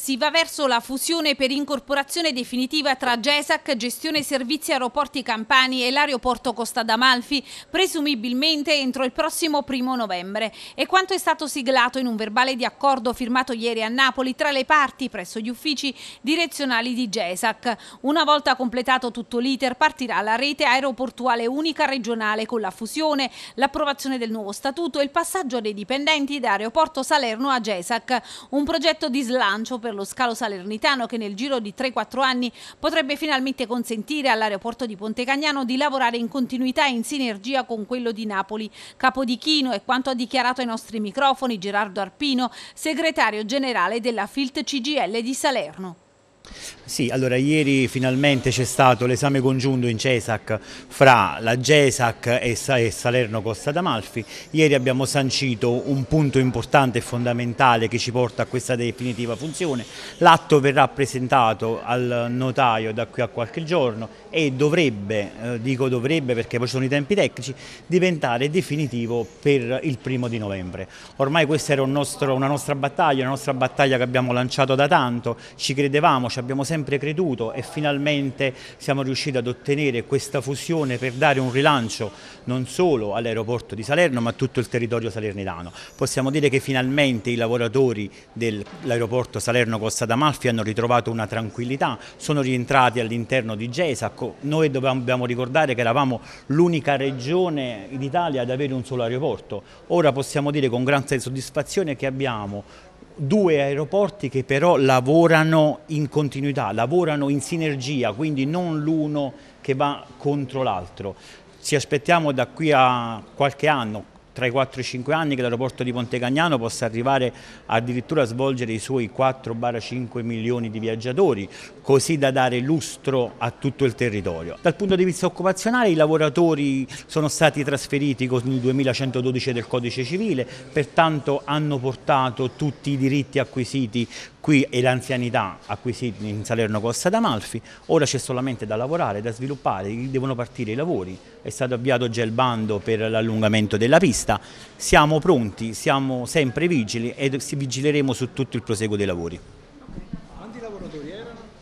Si va verso la fusione per incorporazione definitiva tra GESAC, gestione servizi aeroporti campani e l'aeroporto Costa d'Amalfi, presumibilmente entro il prossimo primo novembre. È quanto è stato siglato in un verbale di accordo firmato ieri a Napoli tra le parti presso gli uffici direzionali di GESAC. Una volta completato tutto l'iter partirà la rete aeroportuale unica regionale con la fusione, l'approvazione del nuovo statuto e il passaggio dei dipendenti da aeroporto Salerno a GESAC. Un progetto di slancio per per lo scalo salernitano che nel giro di 3-4 anni potrebbe finalmente consentire all'aeroporto di Ponte Cagnano di lavorare in continuità e in sinergia con quello di Napoli. Capodichino è quanto ha dichiarato ai nostri microfoni Gerardo Arpino, segretario generale della FILT CGL di Salerno. Sì, allora ieri finalmente c'è stato l'esame congiunto in CESAC fra la GESAC e Salerno Costa d'Amalfi. Ieri abbiamo sancito un punto importante e fondamentale che ci porta a questa definitiva funzione. L'atto verrà presentato al notaio da qui a qualche giorno e dovrebbe, eh, dico dovrebbe perché poi ci sono i tempi tecnici, diventare definitivo per il primo di novembre. Ormai questa era un nostro, una nostra battaglia, una nostra battaglia che abbiamo lanciato da tanto, ci credevamo, ci abbiamo sempre sempre creduto e finalmente siamo riusciti ad ottenere questa fusione per dare un rilancio non solo all'aeroporto di Salerno ma a tutto il territorio salernitano. Possiamo dire che finalmente i lavoratori dell'aeroporto Salerno-Costa d'Amalfi hanno ritrovato una tranquillità, sono rientrati all'interno di GESAC, noi dobbiamo ricordare che eravamo l'unica regione d'Italia ad avere un solo aeroporto, ora possiamo dire con grande soddisfazione che abbiamo due aeroporti che però lavorano in continuità, lavorano in sinergia, quindi non l'uno che va contro l'altro. Ci aspettiamo da qui a qualche anno, tra i 4 e i 5 anni che l'aeroporto di Pontecagnano possa arrivare addirittura a svolgere i suoi 4-5 milioni di viaggiatori, così da dare lustro a tutto il territorio. Dal punto di vista occupazionale i lavoratori sono stati trasferiti con il 2112 del codice civile, pertanto hanno portato tutti i diritti acquisiti qui e l'anzianità acquisiti in Salerno Costa d'Amalfi, ora c'è solamente da lavorare, da sviluppare, devono partire i lavori, è stato avviato già il bando per l'allungamento della pista, vista siamo pronti, siamo sempre vigili e vigileremo su tutto il proseguo dei lavori. Quanti lavoratori erano?